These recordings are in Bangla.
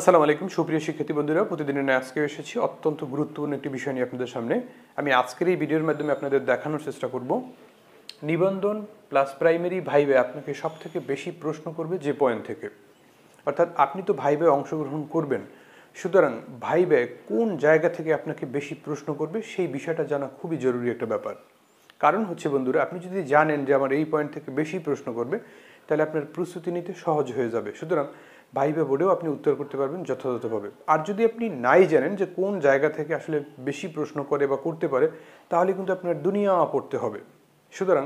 আসসালামু আলাইকুম সুপ্রিয় শিক্ষার্থী বন্ধুরা প্রতিদিনের আজকে এসেছি অত্যন্ত গুরুত্বপূর্ণ একটি বিষয় নিয়ে আপনাদের সামনে আমি আজকের এই ভিডিওর মাধ্যমে আপনাদের দেখানোর চেষ্টা করব নিবন্ধন প্লাস প্রাইমারি ভাইবে আপনাকে সব থেকে বেশি প্রশ্ন করবে যে পয়েন্ট থেকে অর্থাৎ আপনি তো ভাইবে অংশগ্রহণ করবেন সুতরাং ভাইবে কোন জায়গা থেকে আপনাকে বেশি প্রশ্ন করবে সেই বিষয়টা জানা খুবই জরুরি একটা ব্যাপার কারণ হচ্ছে বন্ধুরা আপনি যদি জানেন যে আমার এই পয়েন্ট থেকে বেশি প্রশ্ন করবে তাহলে আপনার প্রস্তুতি নিতে সহজ হয়ে যাবে সুতরাং ভাইভা বোর্ডেও আপনি উত্তর করতে পারবেন যথাযথভাবে আর যদি আপনি নাই জানেন যে কোন জায়গা থেকে আসলে বেশি প্রশ্ন করে বা করতে পারে তাহলে কিন্তু আপনার দুনিয়া পড়তে হবে সুতরাং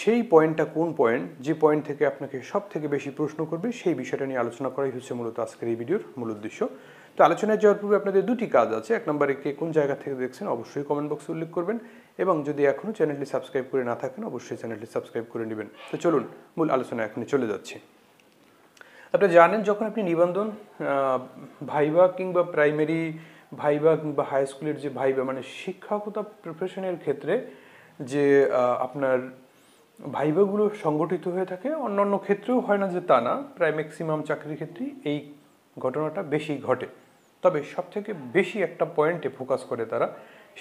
সেই পয়েন্টটা কোন পয়েন্ট যে পয়েন্ট থেকে আপনাকে সব থেকে বেশি প্রশ্ন করবে সেই বিষয়টা নিয়ে আলোচনা করাই হচ্ছে মূলত আজকের এই ভিডিওর মূল উদ্দেশ্য তো আলোচনায় যাওয়ার পূর্বে আপনাদের দুটি কাজ আছে এক নম্বরে কে কোন জায়গা থেকে দেখছেন অবশ্যই কমেন্ট বক্সে উল্লেখ করবেন এবং যদি এখনও চ্যানেলটি সাবস্ক্রাইব করে না থাকেন অবশ্যই চ্যানেলটি সাবস্ক্রাইব করে নেবেন তো চলুন মূল আলোচনা এখনই চলে যাচ্ছে আপনারা জানেন যখন আপনি নিবন্ধন ভাইবা কিংবা প্রাইমারি ভাইবা কিংবা হাই স্কুলের যে ভাইবা মানে শিক্ষকতা প্রফেশনের ক্ষেত্রে যে আপনার ভাইবাগুলো সংগঠিত হয়ে থাকে অন্য অন্য ক্ষেত্রেও হয় না যে তা না প্রায় ম্যাক্সিমাম চাকরির ক্ষেত্রে এই ঘটনাটা বেশি ঘটে তবে সবথেকে বেশি একটা পয়েন্টে ফোকাস করে তারা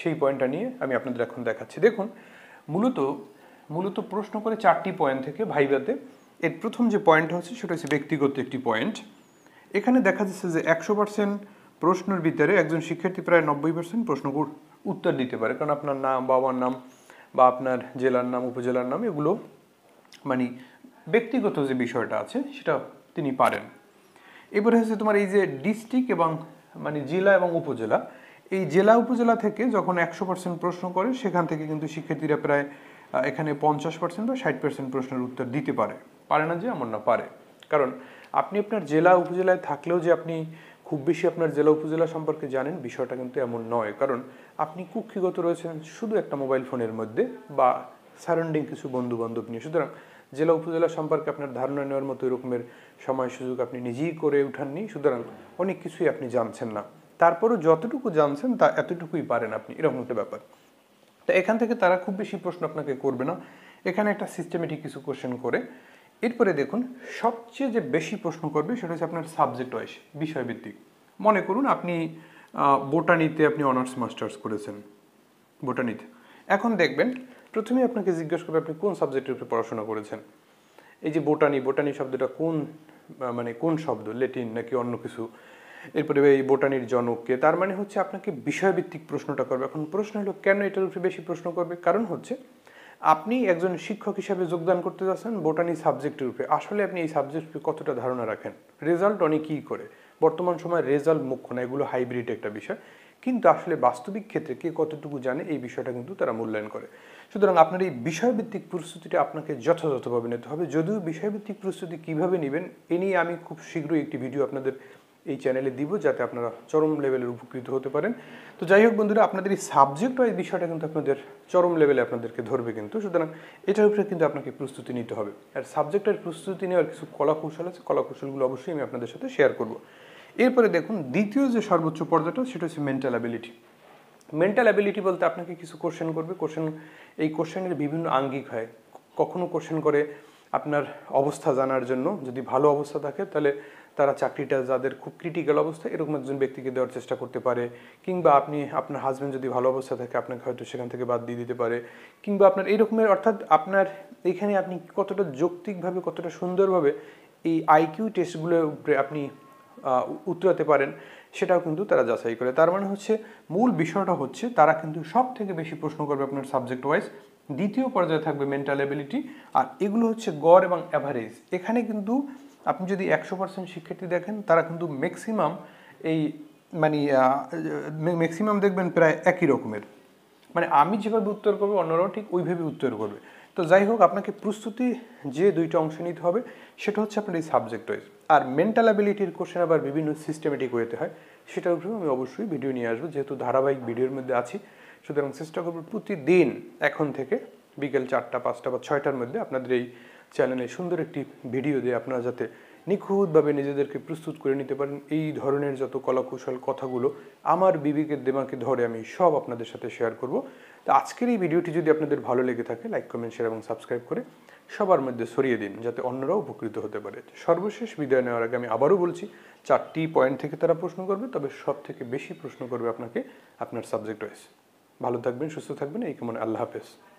সেই পয়েন্টটা নিয়ে আমি আপনাদের এখন দেখাচ্ছি দেখুন মূলত মূলত প্রশ্ন করে চারটি পয়েন্ট থেকে ভাইভাতে এর প্রথম যে পয়েন্ট হচ্ছে সেটা হচ্ছে ব্যক্তিগত একটি পয়েন্ট এখানে দেখা যাচ্ছে যে একশো পার্সেন্ট প্রশ্নের ভিতরে একজন শিক্ষার্থী প্রায় নব্বই পার্সেন্ট প্রশ্ন উত্তর দিতে পারে কারণ আপনার নাম বাবার নাম বা আপনার জেলার নাম উপজেলার নাম এগুলো মানে ব্যক্তিগত যে বিষয়টা আছে সেটা তিনি পারেন এবারে হচ্ছে তোমার এই যে ডিস্ট্রিক্ট এবং মানে জেলা এবং উপজেলা এই জেলা উপজেলা থেকে যখন একশো পার্সেন্ট প্রশ্ন করে সেখান থেকে কিন্তু শিক্ষার্থীরা প্রায় এখানে পঞ্চাশ পার্সেন্ট বা ষাট পার্সেন্ট প্রশ্নের উত্তর দিতে পারে পারে না যে এমন না পারে কারণ আপনি আপনার জেলা উপজেলায় থাকলেও যে আপনি খুব বেশি আপনার জেলা উপজেলা সম্পর্কে জানেন বিষয়টা কিন্তু এমন নয় কারণ আপনি কুক্ষিগত রয়েছেন শুধু একটা মোবাইল ফোনের মধ্যে বা সারাউন্ডিং কিছু বন্ধু বান্ধব নিয়ে সুতরাং জেলা উপজেলা সম্পর্কে আপনার ধারণা নেওয়ার মতো এরকমের সময় সুযোগ আপনি নিজেই করে উঠাননি সুতরাং অনেক কিছুই আপনি জানছেন না তারপরও যতটুকু জানছেন তা এতটুকুই পারেন আপনি এরকম একটা ব্যাপার তো এখান থেকে তারা খুব বেশি প্রশ্ন আপনাকে করবে না এখানে একটা সিস্টেমেটিক কিছু কোশ্চেন করে এরপরে দেখুন সবচেয়ে যে বেশি প্রশ্ন করবে সেটা হচ্ছে আপনার সাবজেক্ট ওয়াইজ বিষয়ভিত্তিক মনে করুন আপনি বোটানিতে আপনি অনার্স মাস্টার্স করেছেন বোটানিতে এখন দেখবেন প্রথমে আপনাকে জিজ্ঞেস করবে আপনি কোন সাবজেক্টের উপরে পড়াশোনা করেছেন এই যে বোটানি বোটানি শব্দটা কোন মানে কোন শব্দ লেটিন নাকি অন্য কিছু এরপরে এই বোটানির জনককে তার মানে হচ্ছে আপনাকে বিষয়ভিত্তিক প্রশ্নটা করবে এখন প্রশ্ন হলো কেন এটার উপরে বেশি প্রশ্ন করবে কারণ হচ্ছে আপনি একজন শিক্ষক হিসাবে যোগদান করতে যাচ্ছেন বোটানি সাবজেক্টের রূপে আসলে আপনি এই সাবজেক্ট কতটা ধারণা রাখেন রেজাল্ট অনেক কী করে বর্তমান সময় রেজাল্ট মুখ্য না এগুলো হাইব্রিড একটা বিষয় কিন্তু আসলে বাস্তবিক ক্ষেত্রে কে কতটুকু জানে এই বিষয়টা কিন্তু তারা মূল্যায়ন করে সুতরাং আপনার এই বিষয়ভিত্তিক প্রস্তুতিটা আপনাকে যথাযথভাবে নিতে হবে যদিও বিষয়ভিত্তিক প্রস্তুতি কিভাবে নেবেন এ নিয়ে আমি খুব শীঘ্রই একটি ভিডিও আপনাদের এই চ্যানেলে দিব যাতে আপনারা চরম লেভেলের উপকৃত হতে পারেন তো যাই হোক বন্ধুরা আপনাদের এই সাবজেক্ট ওয়াইজ বিষয়টা কিন্তু আপনাদের চরম লেভেলে আপনাদেরকে ধরবে কিন্তু সুতরাং এটার উপরে কিন্তু আপনাকে প্রস্তুতি নিতে হবে আর সাবজেক্টের প্রস্তুতি নেওয়ার কিছু কলাকৌশল আছে কলাকৌশলগুলো অবশ্যই আমি আপনাদের সাথে শেয়ার করব এরপরে দেখুন দ্বিতীয় যে সর্বোচ্চ পর্যায়টা সেটা হচ্ছে মেন্টাল অ্যাবিলিটি মেন্টাল অ্যাবিলিটি বলতে আপনাকে কিছু কোশ্চেন করবে কোশ্চেন এই কোশ্চেনের বিভিন্ন আঙ্গিক হয় কখনো কোশ্চেন করে আপনার অবস্থা জানার জন্য যদি ভালো অবস্থা থাকে তাহলে তারা চাকরিটা যাদের খুব ক্রিটিক্যাল অবস্থা এরকম একজন ব্যক্তিকে দেওয়ার চেষ্টা করতে পারে কিংবা আপনি আপনার হাজব্যান্ড যদি ভালো অবস্থা থাকে আপনাকে হয়তো সেখান থেকে বাদ দিয়ে দিতে পারে কিংবা আপনার এরকমের অর্থাৎ আপনার এখানে আপনি কতটা যৌক্তিকভাবে কতটা সুন্দরভাবে এই আইকিউ টেস্টগুলোর উপরে আপনি উতরাতে পারেন সেটাও কিন্তু তারা যাচাই করে তার মানে হচ্ছে মূল বিষয়টা হচ্ছে তারা কিন্তু সব থেকে বেশি প্রশ্ন করবে আপনার সাবজেক্ট ওয়াইজ দ্বিতীয় পর্যায়ে থাকবে মেন্টাল অ্যাবিলিটি আর এগুলো হচ্ছে গড় এবং অ্যাভারেজ এখানে কিন্তু আপনি যদি একশো পার্সেন্ট শিক্ষার্থী দেখেন তারা কিন্তু ম্যাক্সিমাম এই মানে ম্যাক্সিমাম দেখবেন প্রায় একই রকমের মানে আমি যেভাবে উত্তর করবো অন্যরাও ঠিক ওইভাবে উত্তর করবে তো যাই হোক আপনাকে প্রস্তুতি যে দুইটা অংশ নিতে হবে সেটা হচ্ছে আপনার এই সাবজেক্ট ওয়াইজ আর মেন্টাল অ্যাবিলিটির কোশ্চেন আবার বিভিন্ন সিস্টেমেটিক হয়েতে হয় সেটার উপরে আমি অবশ্যই ভিডিও নিয়ে আসবো যেহেতু ধারাবাহিক ভিডিওর মধ্যে আছি সুতরাং চেষ্টা করবো প্রতিদিন এখন থেকে বিকেল চারটা পাঁচটা বা ছয়টার মধ্যে আপনাদের এই চ্যানেলে সুন্দর একটি ভিডিও দিয়ে আপনারা যাতে নিখুঁতভাবে নিজেদেরকে প্রস্তুত করে নিতে পারেন এই ধরনের যত কলাকৌশল কথাগুলো আমার বিবেকের দেমাকে ধরে আমি সব আপনাদের সাথে শেয়ার করব তো আজকের এই ভিডিওটি যদি আপনাদের ভালো লেগে থাকে লাইক কমেন্ট শেয়ার এবং সাবস্ক্রাইব করে সবার মধ্যে সরিয়ে দিন যাতে অন্যরাও উপকৃত হতে পারে সর্বশেষ বিদায় নেওয়ার আগে আমি আবারও বলছি চারটি পয়েন্ট থেকে তারা প্রশ্ন করবে তবে সব থেকে বেশি প্রশ্ন করবে আপনাকে আপনার সাবজেক্ট ওয়াইজ ভালো থাকবেন সুস্থ থাকবেন এই কেমন আল্লাহ হাফেজ